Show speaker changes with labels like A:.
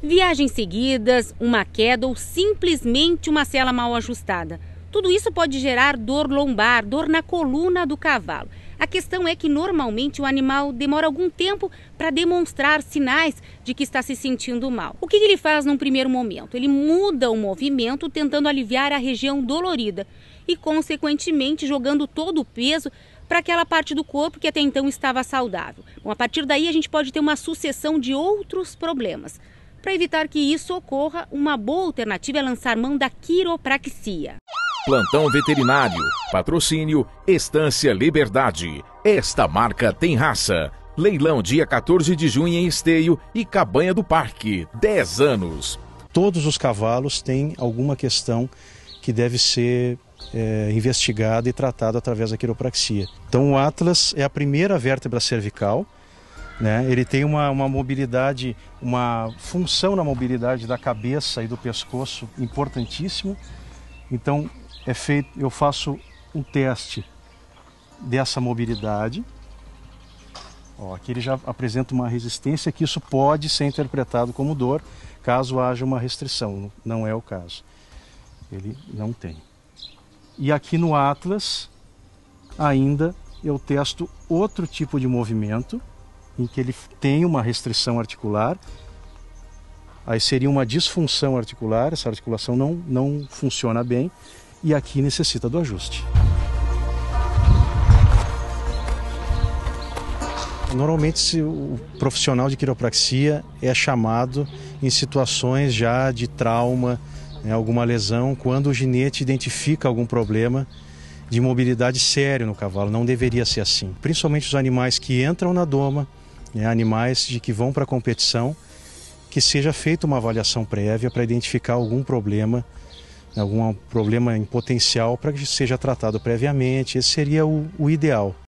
A: Viagens seguidas, uma queda ou simplesmente uma cela mal ajustada. Tudo isso pode gerar dor lombar, dor na coluna do cavalo. A questão é que normalmente o animal demora algum tempo para demonstrar sinais de que está se sentindo mal. O que ele faz num primeiro momento? Ele muda o movimento tentando aliviar a região dolorida e, consequentemente, jogando todo o peso para aquela parte do corpo que até então estava saudável. Bom, a partir daí a gente pode ter uma sucessão de outros problemas. Para evitar que isso ocorra, uma boa alternativa é lançar mão da quiropraxia.
B: Plantão Veterinário, patrocínio Estância Liberdade. Esta marca tem raça. Leilão dia 14 de junho em Esteio e Cabanha do Parque, 10 anos.
C: Todos os cavalos têm alguma questão que deve ser é, investigada e tratada através da quiropraxia. Então o Atlas é a primeira vértebra cervical né? Ele tem uma, uma mobilidade, uma função na mobilidade da cabeça e do pescoço importantíssima. Então é feito, eu faço um teste dessa mobilidade. Ó, aqui ele já apresenta uma resistência que isso pode ser interpretado como dor, caso haja uma restrição. Não é o caso. Ele não tem. E aqui no Atlas, ainda eu testo outro tipo de movimento em que ele tem uma restrição articular. Aí seria uma disfunção articular, essa articulação não, não funciona bem e aqui necessita do ajuste. Normalmente, o profissional de quiropraxia é chamado em situações já de trauma, né, alguma lesão, quando o ginete identifica algum problema de mobilidade sério no cavalo. Não deveria ser assim. Principalmente os animais que entram na doma né, animais de que vão para a competição, que seja feita uma avaliação prévia para identificar algum problema, algum problema em potencial para que seja tratado previamente. Esse seria o, o ideal.